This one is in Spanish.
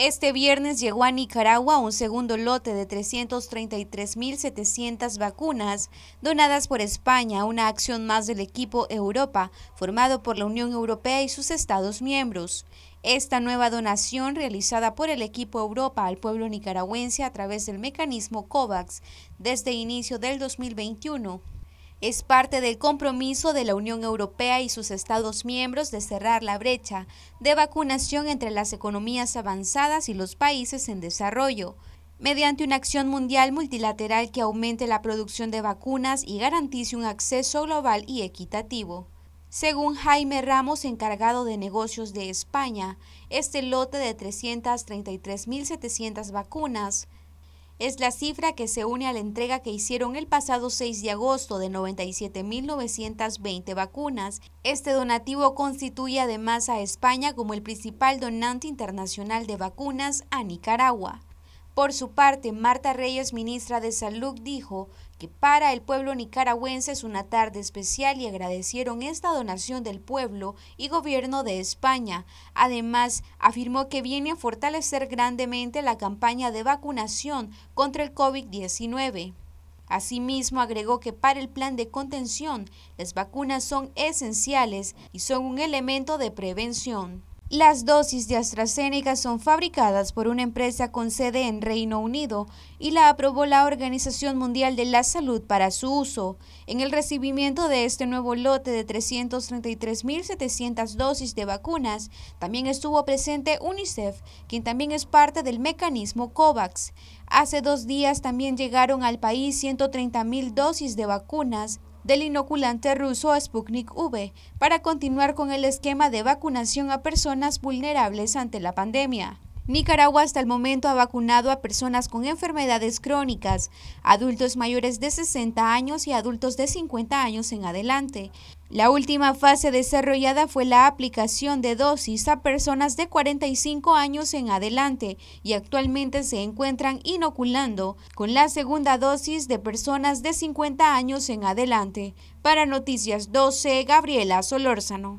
Este viernes llegó a Nicaragua un segundo lote de 333.700 vacunas donadas por España, una acción más del equipo Europa, formado por la Unión Europea y sus Estados miembros. Esta nueva donación realizada por el equipo Europa al pueblo nicaragüense a través del mecanismo COVAX desde inicio del 2021 es parte del compromiso de la Unión Europea y sus Estados miembros de cerrar la brecha de vacunación entre las economías avanzadas y los países en desarrollo, mediante una acción mundial multilateral que aumente la producción de vacunas y garantice un acceso global y equitativo. Según Jaime Ramos, encargado de negocios de España, este lote de 333.700 vacunas es la cifra que se une a la entrega que hicieron el pasado 6 de agosto de 97.920 vacunas. Este donativo constituye además a España como el principal donante internacional de vacunas a Nicaragua. Por su parte, Marta Reyes, ministra de Salud, dijo que para el pueblo nicaragüense es una tarde especial y agradecieron esta donación del pueblo y gobierno de España. Además, afirmó que viene a fortalecer grandemente la campaña de vacunación contra el COVID-19. Asimismo, agregó que para el plan de contención, las vacunas son esenciales y son un elemento de prevención. Las dosis de AstraZeneca son fabricadas por una empresa con sede en Reino Unido y la aprobó la Organización Mundial de la Salud para su uso. En el recibimiento de este nuevo lote de 333.700 dosis de vacunas, también estuvo presente UNICEF, quien también es parte del mecanismo COVAX. Hace dos días también llegaron al país 130.000 dosis de vacunas del inoculante ruso Sputnik V para continuar con el esquema de vacunación a personas vulnerables ante la pandemia. Nicaragua hasta el momento ha vacunado a personas con enfermedades crónicas, adultos mayores de 60 años y adultos de 50 años en adelante. La última fase desarrollada fue la aplicación de dosis a personas de 45 años en adelante y actualmente se encuentran inoculando con la segunda dosis de personas de 50 años en adelante. Para Noticias 12, Gabriela Solórzano.